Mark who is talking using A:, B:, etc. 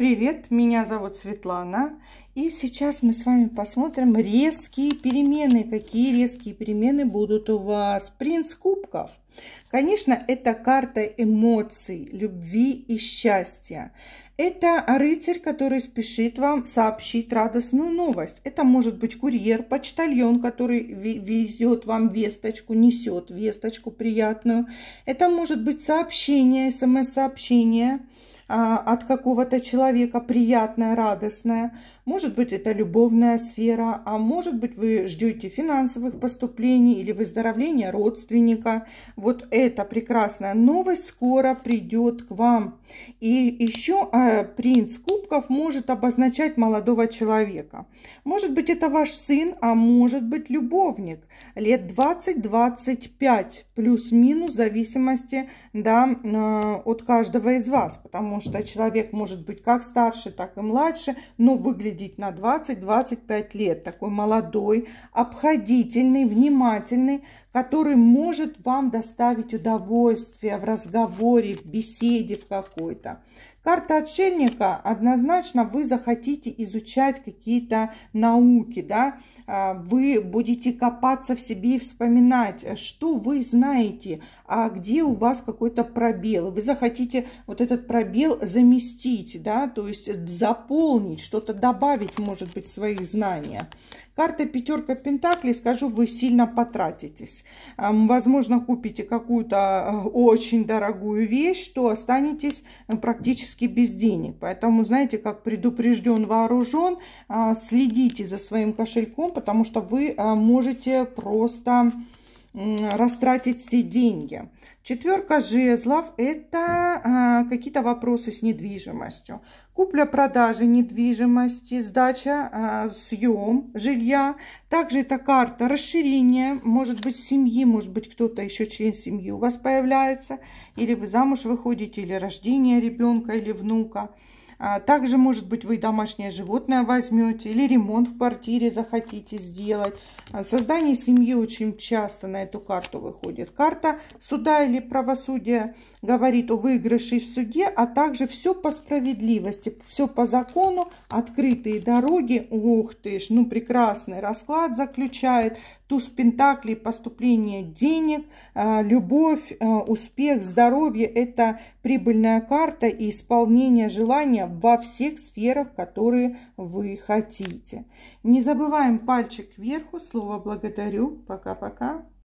A: Привет, меня зовут Светлана. И сейчас мы с вами посмотрим резкие перемены. Какие резкие перемены будут у вас? Принц кубков. Конечно, это карта эмоций, любви и счастья. Это рыцарь, который спешит вам сообщить радостную новость. Это может быть курьер, почтальон, который везет вам весточку, несет весточку приятную. Это может быть сообщение, смс-сообщение. А, от какого-то человека, приятное, радостное. Может быть, это любовная сфера, а может быть, вы ждете финансовых поступлений или выздоровления родственника. Вот эта прекрасная новость скоро придет к вам. И еще э, принц кубков может обозначать молодого человека. Может быть, это ваш сын, а может быть, любовник. Лет 20-25, плюс-минус, в зависимости да, э, от каждого из вас, потому что человек может быть как старше, так и младше, но выглядеть на 20-25 лет. Такой молодой, обходительный, внимательный, который может вам доставить удовольствие в разговоре, в беседе в какой-то. Карта отшельника однозначно вы захотите изучать какие-то науки, да, а, вы будете копаться в себе и вспоминать, что вы знаете, а где у вас какой-то пробел. Вы захотите вот этот пробел заместить, да, то есть заполнить, что-то добавить, может быть, в своих знаниях. Карта пятерка пентаклей, скажу, вы сильно потратитесь. Возможно, купите какую-то а, очень дорогую вещь, то останетесь практически практически без денег. Поэтому, знаете, как предупрежден, вооружен, а, следите за своим кошельком, потому что вы а, можете просто растратить все деньги. Четверка жезлов – это а, какие-то вопросы с недвижимостью. Купля-продажа недвижимости, сдача, а, съем жилья. Также эта карта расширения, может быть, семьи, может быть, кто-то еще член семьи у вас появляется. Или вы замуж выходите, или рождение ребенка, или внука. А также, может быть, вы домашнее животное возьмете или ремонт в квартире захотите сделать. А создание семьи очень часто на эту карту выходит. Карта суда или правосудия говорит о выигрыше в суде, а также все по справедливости, все по закону, открытые дороги. Ух ты ж, ну прекрасный расклад заключает, туз пентаклей, поступление денег, а, любовь, а, успех, здоровье. Это прибыльная карта и исполнение желания во всех сферах, которые вы хотите. Не забываем пальчик вверху, Слово благодарю. Пока-пока.